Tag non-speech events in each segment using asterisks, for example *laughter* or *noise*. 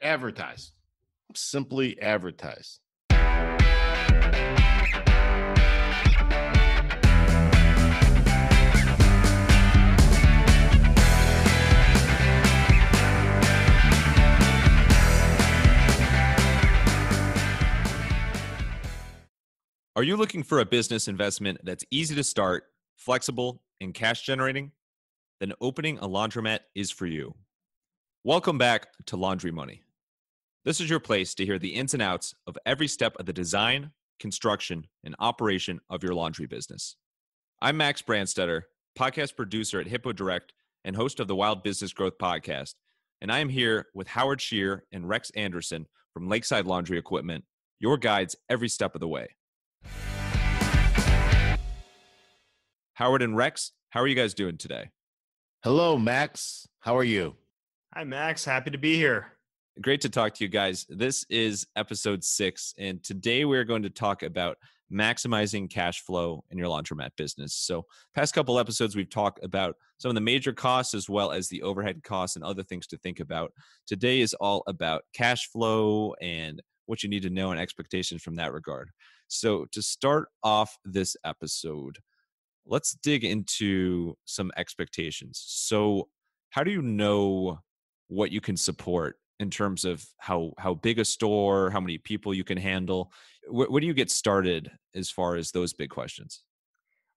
Advertise. Simply advertise. Are you looking for a business investment that's easy to start, flexible, and cash generating? Then opening a laundromat is for you. Welcome back to Laundry Money. This is your place to hear the ins and outs of every step of the design, construction, and operation of your laundry business. I'm Max Brandstetter, podcast producer at Hippo Direct and host of the Wild Business Growth Podcast. And I am here with Howard Shear and Rex Anderson from Lakeside Laundry Equipment, your guides every step of the way. Howard and Rex, how are you guys doing today? Hello, Max. How are you? Hi, Max. Happy to be here. Great to talk to you guys. This is episode six, and today we're going to talk about maximizing cash flow in your laundromat business. So, past couple episodes, we've talked about some of the major costs as well as the overhead costs and other things to think about. Today is all about cash flow and what you need to know and expectations from that regard. So, to start off this episode, let's dig into some expectations. So, how do you know what you can support in terms of how how big a store, how many people you can handle? Where, where do you get started as far as those big questions?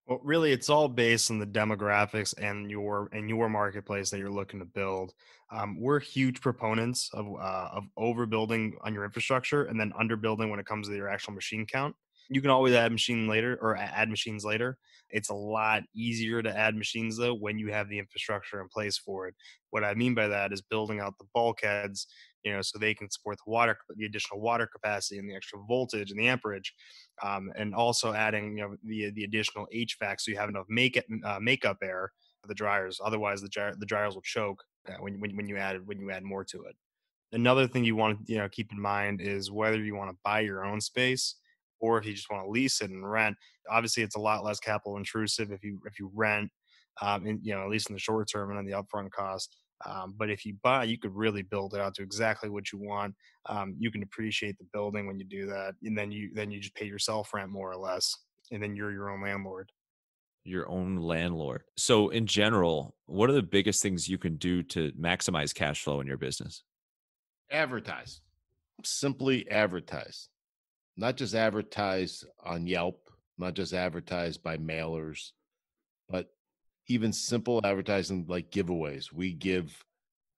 Well, really, it's all based on the demographics and your and your marketplace that you're looking to build. Um, we're huge proponents of uh, of overbuilding on your infrastructure and then underbuilding when it comes to your actual machine count. You can always add machine later or add machines later. It's a lot easier to add machines though when you have the infrastructure in place for it. What I mean by that is building out the bulkheads, you know, so they can support the water, the additional water capacity and the extra voltage and the amperage, um, and also adding, you know, the the additional HVAC so you have enough make it, uh, makeup air for the dryers. Otherwise, the dry, the dryers will choke uh, when, when when you add when you add more to it. Another thing you want to you know keep in mind is whether you want to buy your own space or if you just want to lease it and rent. Obviously, it's a lot less capital intrusive if you if you rent, um, you know, at least in the short term and on the upfront cost. Um, but if you buy, you could really build it out to exactly what you want. Um, you can appreciate the building when you do that, and then you then you just pay yourself rent more or less, and then you're your own landlord. Your own landlord. So, in general, what are the biggest things you can do to maximize cash flow in your business? Advertise. Simply advertise not just advertised on Yelp, not just advertised by mailers, but even simple advertising like giveaways. We give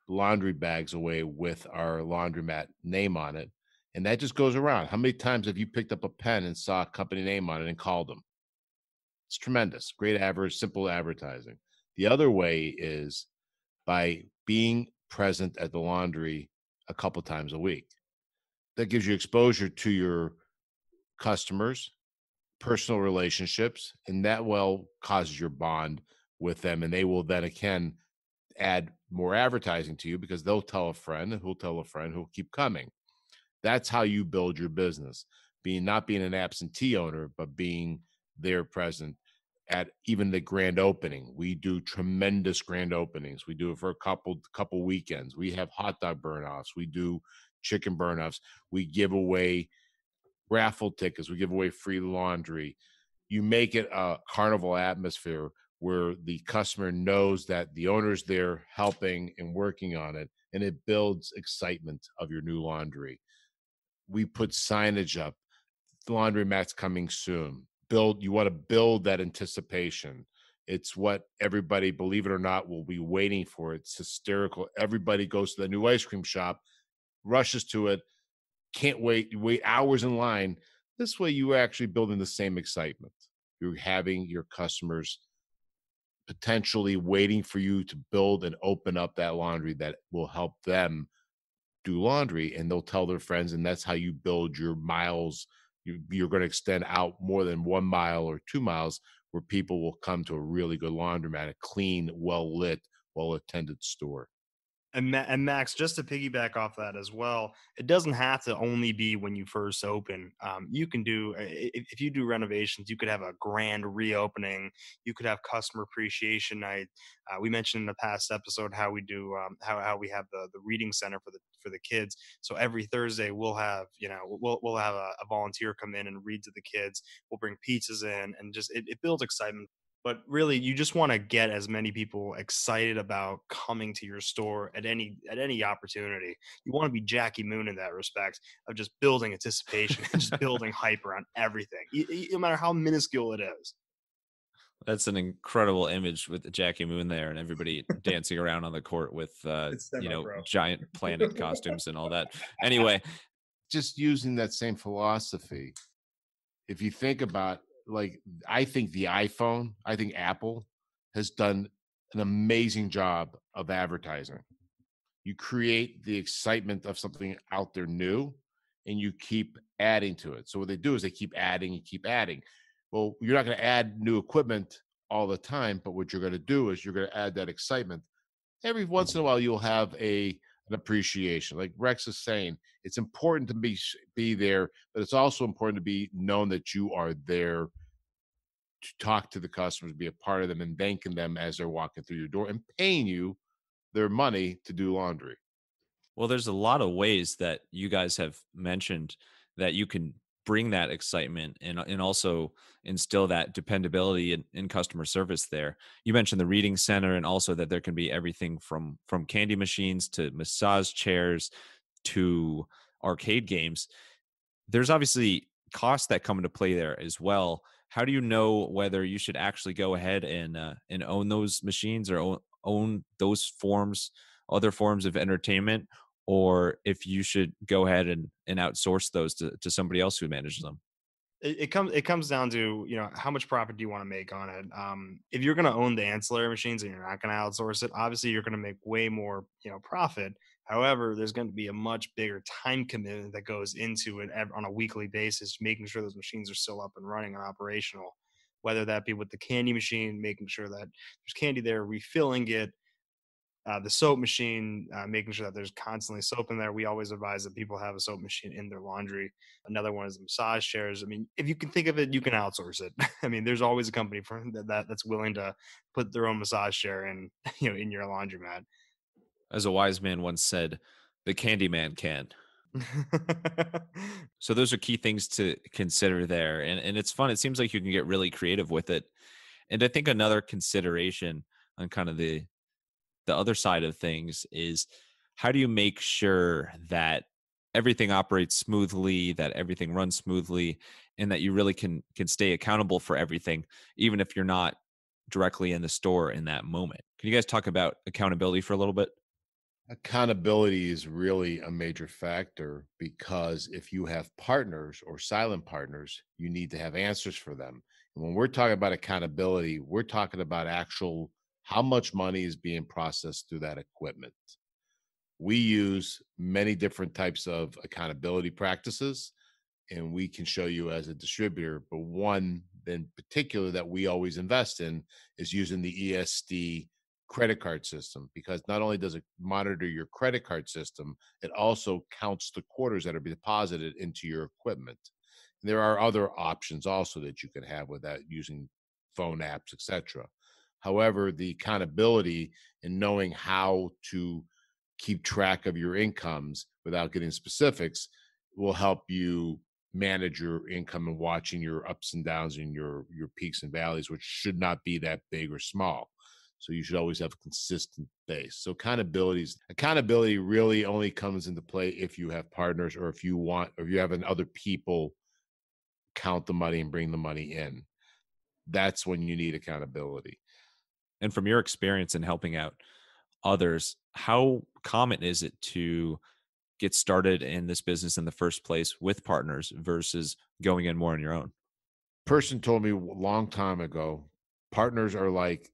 laundry bags away with our laundromat name on it. And that just goes around. How many times have you picked up a pen and saw a company name on it and called them? It's tremendous. Great average, simple advertising. The other way is by being present at the laundry a couple times a week. That gives you exposure to your customers, personal relationships, and that will cause your bond with them. And they will then again add more advertising to you because they'll tell a friend who'll tell a friend who'll keep coming. That's how you build your business. Being not being an absentee owner, but being there present at even the grand opening. We do tremendous grand openings. We do it for a couple couple weekends. We have hot dog burn-offs. We do chicken burn-offs. We give away raffle tickets. We give away free laundry. You make it a carnival atmosphere where the customer knows that the owner's there helping and working on it, and it builds excitement of your new laundry. We put signage up. The mat's coming soon. Build you want to build that anticipation. It's what everybody, believe it or not, will be waiting for. It's hysterical. Everybody goes to the new ice cream shop, rushes to it, can't wait. You wait hours in line. This way, you are actually building the same excitement. You're having your customers potentially waiting for you to build and open up that laundry that will help them do laundry and they'll tell their friends and that's how you build your miles you, are going to extend out more than one mile or two miles where people will come to a really good laundromat a clean well lit well attended store and, Ma- and Max, just to piggyback off that as well, it doesn't have to only be when you first open. Um, you can do uh, if, you do renovations, you could have a grand reopening. You could have customer appreciation night. Uh, we mentioned in the past episode how we do um, how how we have the the reading center for the for the kids. So every Thursday we'll have you know we'll we'll have a, a volunteer come in and read to the kids. We'll bring pizzas in and just it, it builds excitement but really you just want to get as many people excited about coming to your store at any at any opportunity you want to be jackie moon in that respect of just building anticipation and just *laughs* building hype around everything no matter how minuscule it is that's an incredible image with Jackie Moon there and everybody dancing around on the court with uh, you know giant planet costumes and all that. Anyway, *laughs* just using that same philosophy, if you think about like I think the iPhone, I think Apple has done an amazing job of advertising. You create the excitement of something out there new and you keep adding to it. So what they do is they keep adding and keep adding. Well, you're not going to add new equipment all the time, but what you're going to do is you're going to add that excitement. Every once in a while, you'll have a an appreciation. Like Rex is saying, it's important to be be there, but it's also important to be known that you are there to talk to the customers, be a part of them, and thanking them as they're walking through your door and paying you their money to do laundry. Well, there's a lot of ways that you guys have mentioned that you can bring that excitement and and also instill that dependability in, in, customer service there you mentioned the reading center and also that there can be everything from from candy machines to massage chairs to arcade games there's obviously costs that come into play there as well how do you know whether you should actually go ahead and uh, and own those machines or own, own those forms other forms of entertainment or if you should go ahead and, and outsource those to, to somebody else who manages them it, it comes it comes down to you know how much profit do you want to make on it um, if you're going to own the ancillary machines and you're not going to outsource it obviously you're going to make way more you know profit however there's going to be a much bigger time commitment that goes into it on a weekly basis making sure those machines are still up and running and operational whether that be with the candy machine making sure that there's candy there refilling it uh, the soap machine, uh, making sure that there's constantly soap in there. We always advise that people have a soap machine in their laundry. Another one is the massage chairs. I mean, if you can think of it, you can outsource it. *laughs* I mean, there's always a company for *laughs* that, that that's willing to put their own massage chair in, *laughs* you know, in your laundromat. As a wise man once said, the candy man can. so those are key things to consider there. And and it's fun. It seems like you can get really creative with it. And I think another consideration on kind of the the other side of things is how do you make sure that everything operates smoothly that everything runs smoothly and that you really can can stay accountable for everything even if you're not directly in the store in that moment can you guys talk about accountability for a little bit accountability is really a major factor because if you have partners or silent partners you need to have answers for them and when we're talking about accountability we're talking about actual how much money is being processed through that equipment. We use many different types of accountability practices, and we can show you as a distributor, but one in particular that we always invest in is using the ESD credit card system because not only does it monitor your credit card system, it also counts the quarters that are deposited into your equipment. there are other options also that you can have without using phone apps, etc. However, the accountability and knowing how to keep track of your incomes without getting specifics will help you manage your income and watching your ups and downs and your your peaks and valleys which should not be that big or small so you should always have a consistent base so accountability accountability really only comes into play if you have partners or if you want or if you have other people count the money and bring the money in that's when you need accountability and from your experience in helping out others, how common is it to get started in this business in the first place with partners versus going in more on your own? Person told me a long time ago, partners are like,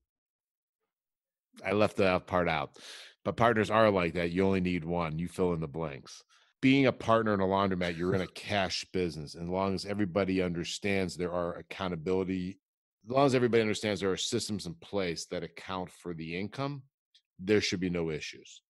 I left that part out, but partners are like that. You only need one, you fill in the blanks. Being a partner in a laundromat, you're in a *laughs* cash business. And as long as everybody understands there are accountability as long as everybody understands there are systems in place that account for the income, there should be no issues.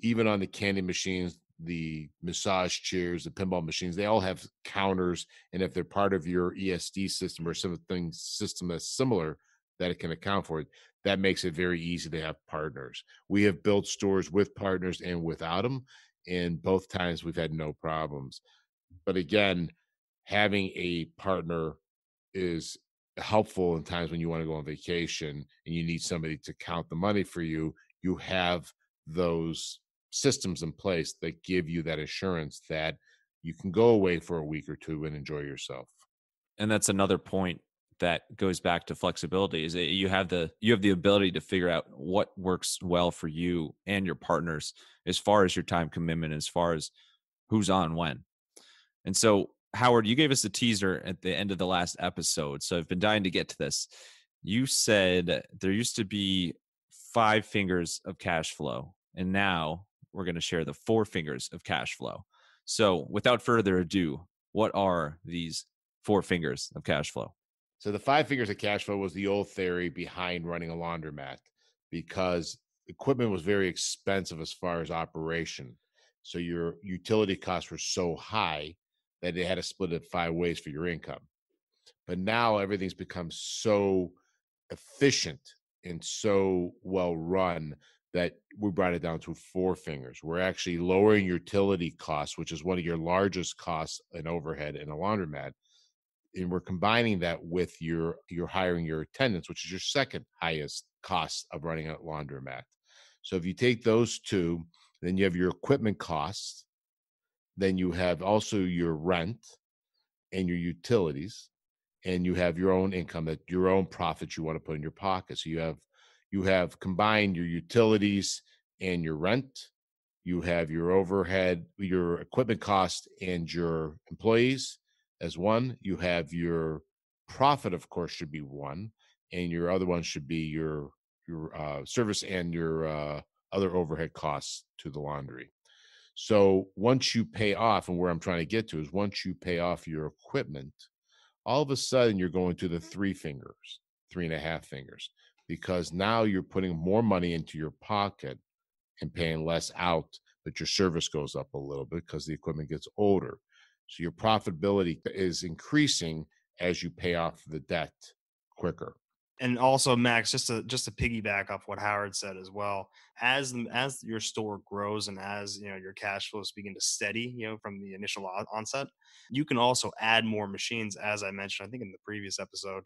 Even on the candy machines, the massage chairs, the pinball machines, they all have counters. And if they're part of your ESD system or something system that's similar that it can account for it, that makes it very easy to have partners. We have built stores with partners and without them. And both times we've had no problems. But again, having a partner is helpful in times when you want to go on vacation and you need somebody to count the money for you you have those systems in place that give you that assurance that you can go away for a week or two and enjoy yourself and that's another point that goes back to flexibility is that you have the you have the ability to figure out what works well for you and your partners as far as your time commitment as far as who's on when and so Howard, you gave us a teaser at the end of the last episode. So I've been dying to get to this. You said there used to be five fingers of cash flow, and now we're going to share the four fingers of cash flow. So without further ado, what are these four fingers of cash flow? So the five fingers of cash flow was the old theory behind running a laundromat because equipment was very expensive as far as operation. So your utility costs were so high that they had to split it five ways for your income. But now everything's become so efficient and so well run that we brought it down to four fingers. We're actually lowering utility costs, which is one of your largest costs in overhead in a laundromat. And we're combining that with your your hiring your attendants, which is your second highest cost of running a laundromat. So if you take those two, then you have your equipment costs, then you have also your rent and your utilities, and you have your own income that your own profits you want to put in your pocket. So you have you have combined your utilities and your rent. You have your overhead, your equipment cost, and your employees as one. You have your profit, of course, should be one, and your other one should be your your uh, service and your uh, other overhead costs to the laundry. So once you pay off, and where I'm trying to get to is once you pay off your equipment, all of a sudden you're going to the three fingers, three and a half fingers, because now you're putting more money into your pocket and paying less out, but your service goes up a little bit because the equipment gets older. So your profitability is increasing as you pay off the debt quicker and also Max, just to just to piggyback off what Howard said as well, as as your store grows and as you know your cash flows begin to steady, you know from the initial onset, you can also add more machines. As I mentioned, I think in the previous episode,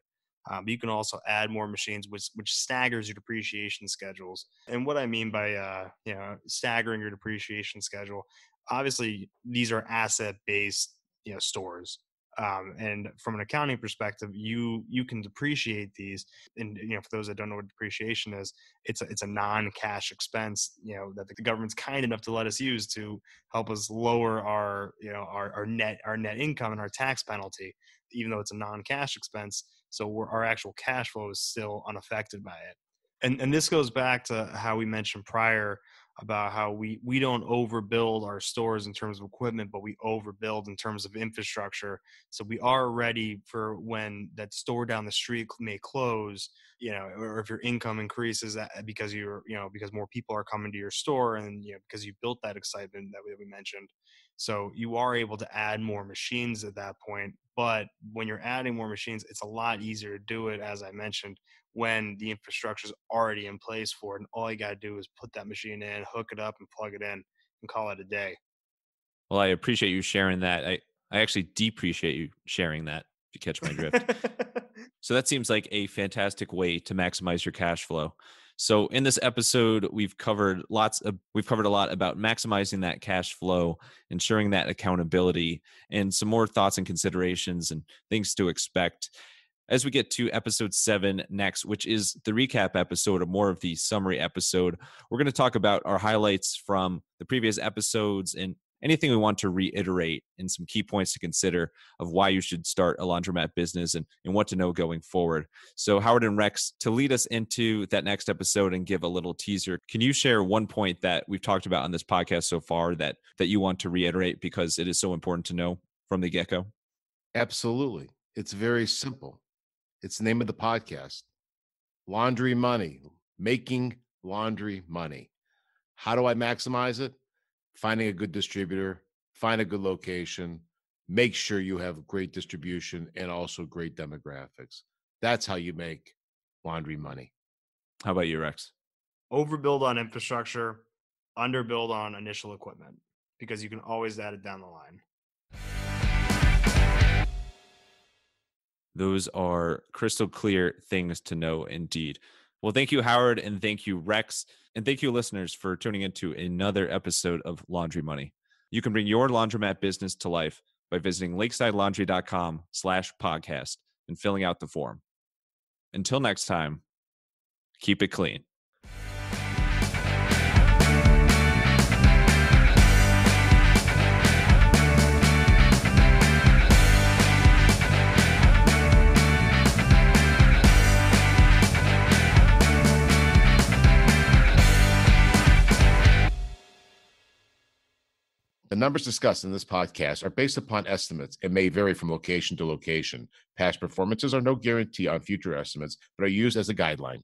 um, you can also add more machines, which which staggers your depreciation schedules. And what I mean by uh, you know staggering your depreciation schedule, obviously these are asset based you know stores um, and from an accounting perspective you you can depreciate these and you know for those that don't know what depreciation is it's a, it's a non-cash expense you know that the government's kind enough to let us use to help us lower our you know our, our net our net income and our tax penalty even though it's a non-cash expense so our actual cash flow is still unaffected by it and and this goes back to how we mentioned prior about how we we don't overbuild our stores in terms of equipment, but we overbuild in terms of infrastructure. So we are ready for when that store down the street may close, you know, or if your income increases uh, because you're you know because more people are coming to your store and you know because you built that excitement that we mentioned. So you are able to add more machines at that point. But when you're adding more machines, it's a lot easier to do it, as I mentioned, when the infrastructure is already in place for it. And all you got to do is put that machine in, hook it up, and plug it in and call it a day. Well, I appreciate you sharing that. I, I actually depreciate you sharing that to catch my drift. *laughs* so that seems like a fantastic way to maximize your cash flow. So in this episode, we've covered lots of we've covered a lot about maximizing that cash flow, ensuring that accountability, and some more thoughts and considerations and things to expect as we get to episode seven next, which is the recap episode, or more of the summary episode. We're going to talk about our highlights from the previous episodes and anything we want to reiterate and some key points to consider of why you should start a laundromat business and, and what to know going forward. So, Howard and Rex, to lead us into that next episode and give a little teaser, can you share one point that we've talked about on this podcast so far that that you want to reiterate because it is so important to know from the get go? Absolutely. It's very simple. It's the name of the podcast Laundry Money, Making Laundry Money. How do I maximize it? Finding a good distributor, find a good location, make sure you have great distribution and also great demographics. That's how you make laundry money. How about you, Rex? Overbuild on infrastructure, underbuild on initial equipment because you can always add it down the line. Those are crystal clear things to know indeed. Well, thank you, Howard, and thank you, Rex. And thank you, listeners, for tuning into another episode of Laundry Money. You can bring your laundromat business to life by visiting lakesidelaundry.com slash podcast and filling out the form. Until next time, keep it clean. numbers discussed in this podcast are based upon estimates and may vary from location to location. Past performances are no guarantee on future estimates, but are used as a guideline.